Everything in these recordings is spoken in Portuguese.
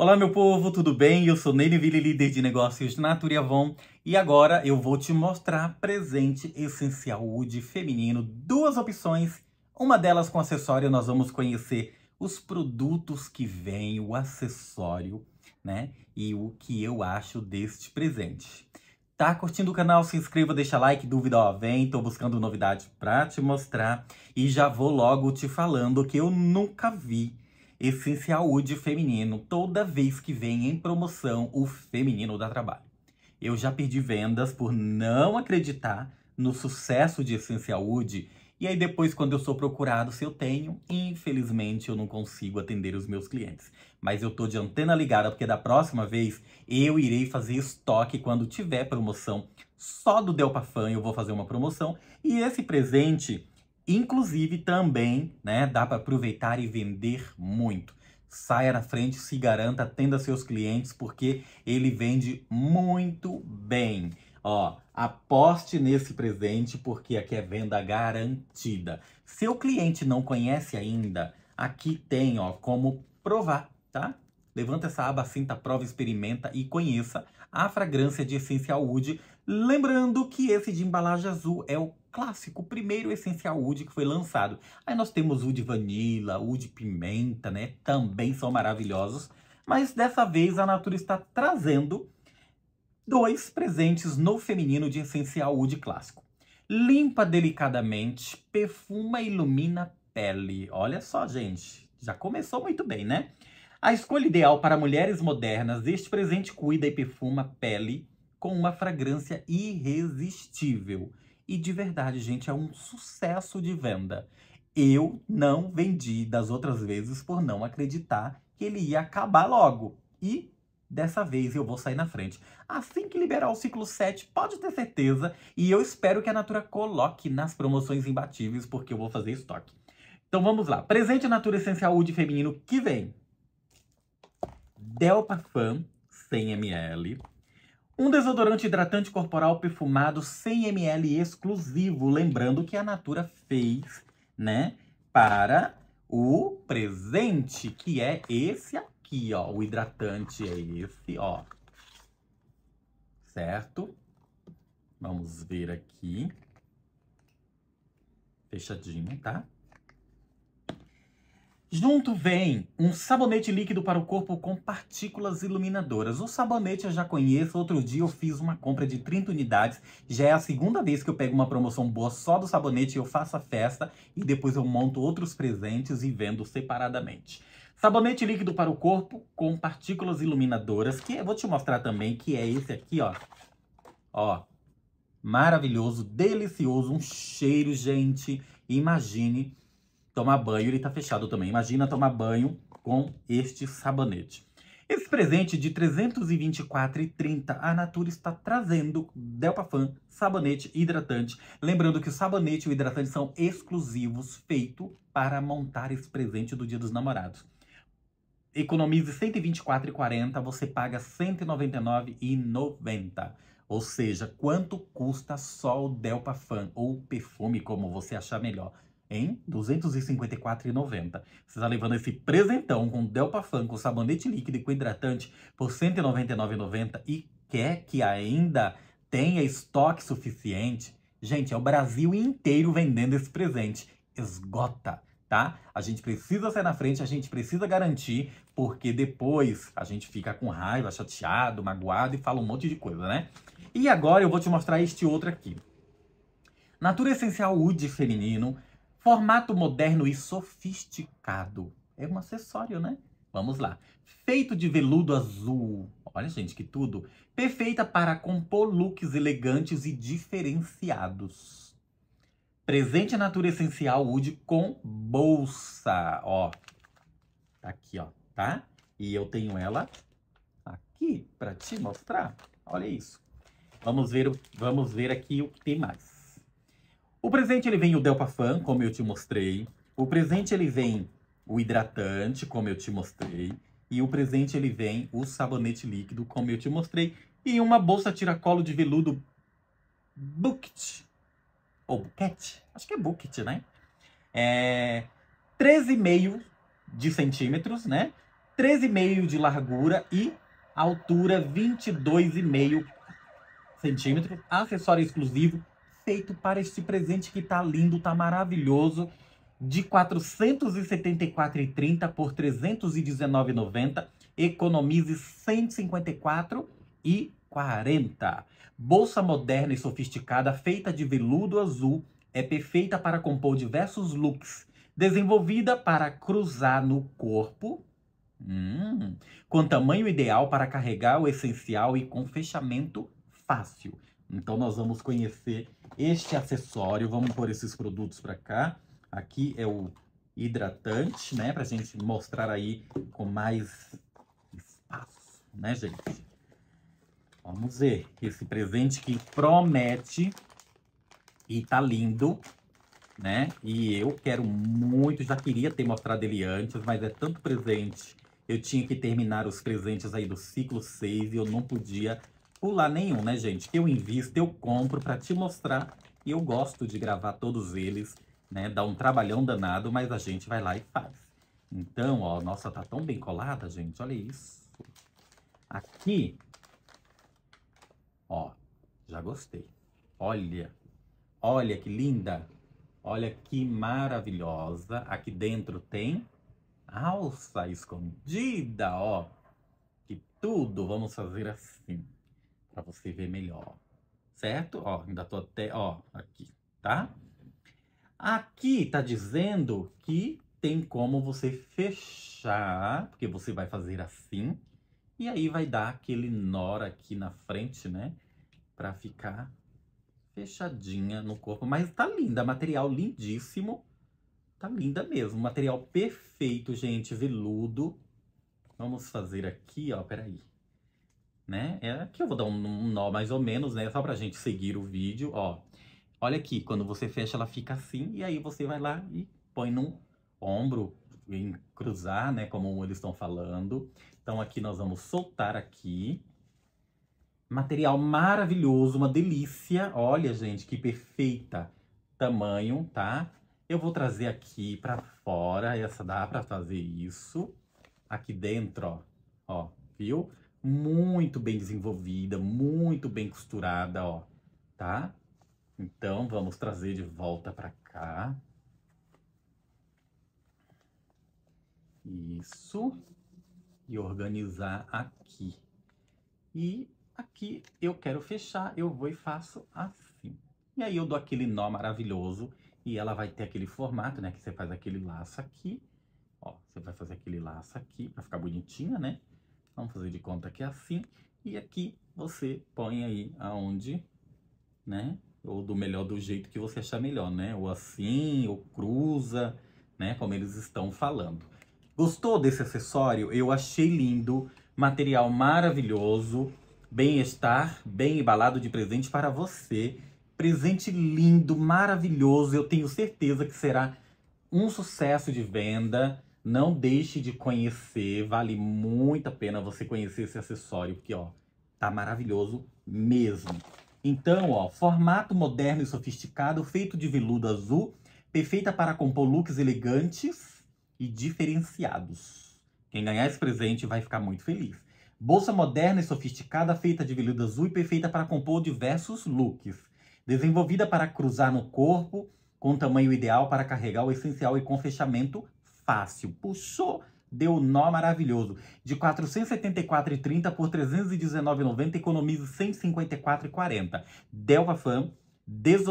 Olá, meu povo, tudo bem? Eu sou Ney Ville, líder de negócios na Turiavon, e agora eu vou te mostrar presente essencial de feminino, duas opções, uma delas com acessório, nós vamos conhecer os produtos que vem, o acessório, né? E o que eu acho deste presente. Tá curtindo o canal? Se inscreva, deixa like, dúvida, ó, vem, tô buscando novidade pra te mostrar. E já vou logo te falando que eu nunca vi esse saúde feminino toda vez que vem em promoção o feminino dá trabalho. Eu já perdi vendas por não acreditar no sucesso de Essencialwood e aí depois quando eu sou procurado, se eu tenho, infelizmente eu não consigo atender os meus clientes. Mas eu tô de antena ligada porque da próxima vez eu irei fazer estoque quando tiver promoção. Só do Delpafan eu vou fazer uma promoção e esse presente Inclusive também, né, dá para aproveitar e vender muito. Saia na frente, se garanta, atenda seus clientes porque ele vende muito bem. Ó, aposte nesse presente porque aqui é venda garantida. Seu cliente não conhece ainda, aqui tem, ó, como provar, tá? Levanta essa aba, sinta, prova, experimenta e conheça a fragrância de Essência Wood. Lembrando que esse de embalagem azul é o clássico, o primeiro essencial Wood que foi lançado. Aí nós temos Wood Vanilla, Wood Pimenta, né? Também são maravilhosos. Mas dessa vez a Natura está trazendo dois presentes no feminino de essencial Wood clássico. Limpa delicadamente, perfuma e ilumina pele. Olha só, gente, já começou muito bem, né? A escolha ideal para mulheres modernas, este presente cuida e perfuma a pele com uma fragrância irresistível. E de verdade, gente, é um sucesso de venda. Eu não vendi das outras vezes por não acreditar que ele ia acabar logo. E dessa vez eu vou sair na frente. Assim que liberar o ciclo 7, pode ter certeza, e eu espero que a Natura coloque nas promoções imbatíveis, porque eu vou fazer estoque. Então vamos lá. Presente Natura Essencial Wood Feminino que vem. Del 100ml, um desodorante hidratante corporal perfumado 100ml exclusivo. Lembrando que a Natura fez, né? Para o presente, que é esse aqui, ó. O hidratante é esse, ó. Certo? Vamos ver aqui. Fechadinho, tá? Junto vem um sabonete líquido para o corpo com partículas iluminadoras. O sabonete eu já conheço, outro dia eu fiz uma compra de 30 unidades. Já é a segunda vez que eu pego uma promoção boa só do sabonete, eu faço a festa e depois eu monto outros presentes e vendo separadamente. Sabonete líquido para o corpo com partículas iluminadoras, que eu vou te mostrar também, que é esse aqui, ó. Ó, maravilhoso, delicioso, um cheiro, gente. Imagine tomar banho, ele tá fechado também. Imagina tomar banho com este sabonete. Esse presente de 324,30 a Natura está trazendo Fan sabonete hidratante. Lembrando que o sabonete e o hidratante são exclusivos, feito para montar esse presente do Dia dos Namorados. Economize 124,40, você paga 199,90. Ou seja, quanto custa só o Fan, ou perfume, como você achar melhor em R$ 254,90. Você está levando esse presentão com Fan, com sabonete líquido e com hidratante por R$ 199,90 e quer que ainda tenha estoque suficiente? Gente, é o Brasil inteiro vendendo esse presente. Esgota! tá? A gente precisa sair na frente, a gente precisa garantir, porque depois a gente fica com raiva, chateado, magoado e fala um monte de coisa, né? E agora eu vou te mostrar este outro aqui. Natura Essencial Wood Feminino Formato moderno e sofisticado. É um acessório, né? Vamos lá. Feito de veludo azul. Olha, gente, que tudo. Perfeita para compor looks elegantes e diferenciados. Presente Natura Essencial Wood com bolsa. Ó, tá aqui, ó, tá? E eu tenho ela aqui para te mostrar. Olha isso. Vamos ver, vamos ver aqui o que tem mais. O presente ele vem o Delpafan, como eu te mostrei. O presente ele vem o hidratante, como eu te mostrei. E o presente ele vem o sabonete líquido, como eu te mostrei. E uma bolsa tiracolo de veludo Buket. Ou Buket? Acho que é Buket, né? É 13,5 de centímetros, né? 13,5 de largura e altura 22,5 centímetros. Acessório exclusivo perfeito para este presente que tá lindo, tá maravilhoso. De R$ 474,30 por R$ 319,90. Economize R$ 154,40. Bolsa moderna e sofisticada, feita de veludo azul, é perfeita para compor diversos looks. Desenvolvida para cruzar no corpo, hum, com tamanho ideal para carregar o essencial e com fechamento fácil. Então nós vamos conhecer este acessório, vamos pôr esses produtos para cá. Aqui é o hidratante, né, Para a gente mostrar aí com mais espaço, né, gente? Vamos ver esse presente que promete e tá lindo, né? E eu quero muito, já queria ter mostrado ele antes, mas é tanto presente. Eu tinha que terminar os presentes aí do ciclo 6 e eu não podia pular nenhum, né, gente? Eu invisto, eu compro para te mostrar. E eu gosto de gravar todos eles, né? Dá um trabalhão danado, mas a gente vai lá e faz. Então, ó, nossa, tá tão bem colada, gente. Olha isso. Aqui, ó, já gostei. Olha, olha que linda. Olha que maravilhosa. Aqui dentro tem alça escondida, ó. Que tudo vamos fazer assim para você ver melhor. Certo? Ó, ainda tô até, ó, aqui, tá? Aqui tá dizendo que tem como você fechar, porque você vai fazer assim, e aí vai dar aquele nó aqui na frente, né? Pra ficar fechadinha no corpo. Mas tá linda, material lindíssimo. Tá linda mesmo, material perfeito, gente, veludo. Vamos fazer aqui, ó, peraí né? É, aqui eu vou dar um, um nó mais ou menos, né? Só pra gente seguir o vídeo, ó. Olha aqui, quando você fecha, ela fica assim, e aí você vai lá e põe num ombro, em cruzar, né? Como eles estão falando. Então aqui nós vamos soltar aqui. Material maravilhoso, uma delícia. Olha, gente, que perfeita tamanho, tá? Eu vou trazer aqui pra fora, essa dá pra fazer isso. Aqui dentro, ó, ó, viu? muito bem desenvolvida, muito bem costurada, ó, tá? Então, vamos trazer de volta para cá. Isso. E organizar aqui. E aqui eu quero fechar, eu vou e faço assim. E aí eu dou aquele nó maravilhoso e ela vai ter aquele formato, né? Que você faz aquele laço aqui, ó. Você vai fazer aquele laço aqui para ficar bonitinha, né? Vamos fazer de conta que é assim. E aqui você põe aí aonde, né? Ou do melhor, do jeito que você achar melhor, né? Ou assim, ou cruza, né? Como eles estão falando. Gostou desse acessório? Eu achei lindo. Material maravilhoso. Bem-estar, bem embalado de presente para você. Presente lindo, maravilhoso. Eu tenho certeza que será um sucesso de venda. Não deixe de conhecer, vale muito a pena você conhecer esse acessório, porque ó, tá maravilhoso mesmo. Então, ó, formato moderno e sofisticado, feito de veludo azul, perfeita para compor looks elegantes e diferenciados. Quem ganhar esse presente vai ficar muito feliz. Bolsa moderna e sofisticada, feita de veludo azul e perfeita para compor diversos looks. Desenvolvida para cruzar no corpo, com tamanho ideal para carregar o essencial e com fechamento fácil. Puxou, deu nó maravilhoso. De R$ 474,30 por R$ 319,90, economize R$ 154,40. Delva Fan,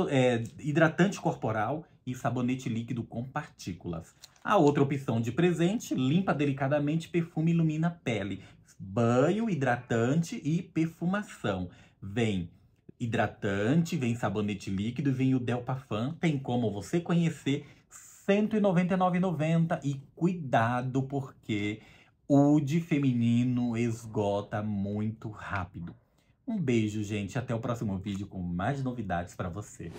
é, hidratante corporal e sabonete líquido com partículas. A outra opção de presente, limpa delicadamente, perfume ilumina a pele. Banho, hidratante e perfumação. Vem hidratante, vem sabonete líquido, vem o Delpafan. Tem como você conhecer 199,90 e cuidado porque o de feminino esgota muito rápido. Um beijo, gente, até o próximo vídeo com mais novidades para você.